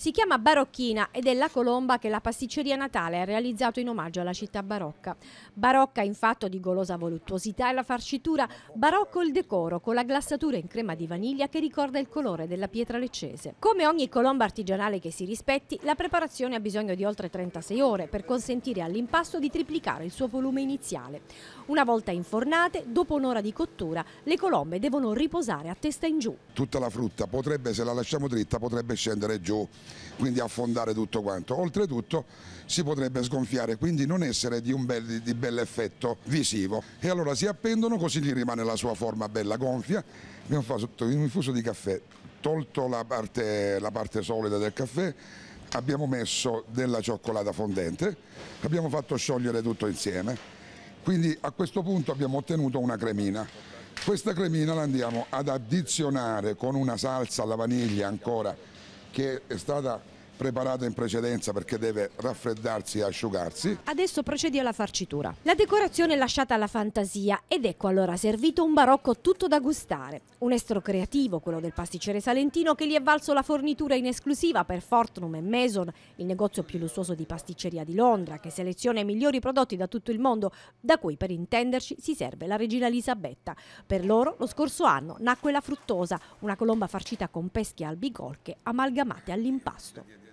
Si chiama Barocchina ed è la colomba che la pasticceria Natale ha realizzato in omaggio alla città barocca. Barocca in fatto di golosa voluttuosità e la farcitura, barocco il decoro con la glassatura in crema di vaniglia che ricorda il colore della pietra leccese. Come ogni colomba artigianale che si rispetti, la preparazione ha bisogno di oltre 36 ore per consentire all'impasto di triplicare il suo volume iniziale. Una volta infornate, dopo un'ora di cottura, le colombe devono riposare a testa in giù. Tutta la frutta potrebbe, se la lasciamo dritta, potrebbe scendere giù quindi affondare tutto quanto. Oltretutto si potrebbe sgonfiare, quindi non essere di un bel, di bel effetto visivo. E allora si appendono così gli rimane la sua forma bella gonfia. Abbiamo fatto un infuso di caffè, tolto la parte, la parte solida del caffè, abbiamo messo della cioccolata fondente, abbiamo fatto sciogliere tutto insieme. Quindi a questo punto abbiamo ottenuto una cremina. Questa cremina la andiamo ad addizionare con una salsa alla vaniglia ancora que estaba. preparata in precedenza perché deve raffreddarsi e asciugarsi. Adesso procedi alla farcitura. La decorazione è lasciata alla fantasia ed ecco allora servito un barocco tutto da gustare. Un estro creativo, quello del pasticcere salentino, che gli è valso la fornitura in esclusiva per Fortnum e Mason, il negozio più lussuoso di pasticceria di Londra, che seleziona i migliori prodotti da tutto il mondo, da cui per intenderci si serve la regina Elisabetta. Per loro lo scorso anno nacque la fruttosa, una colomba farcita con peschi e albicolche amalgamate all'impasto.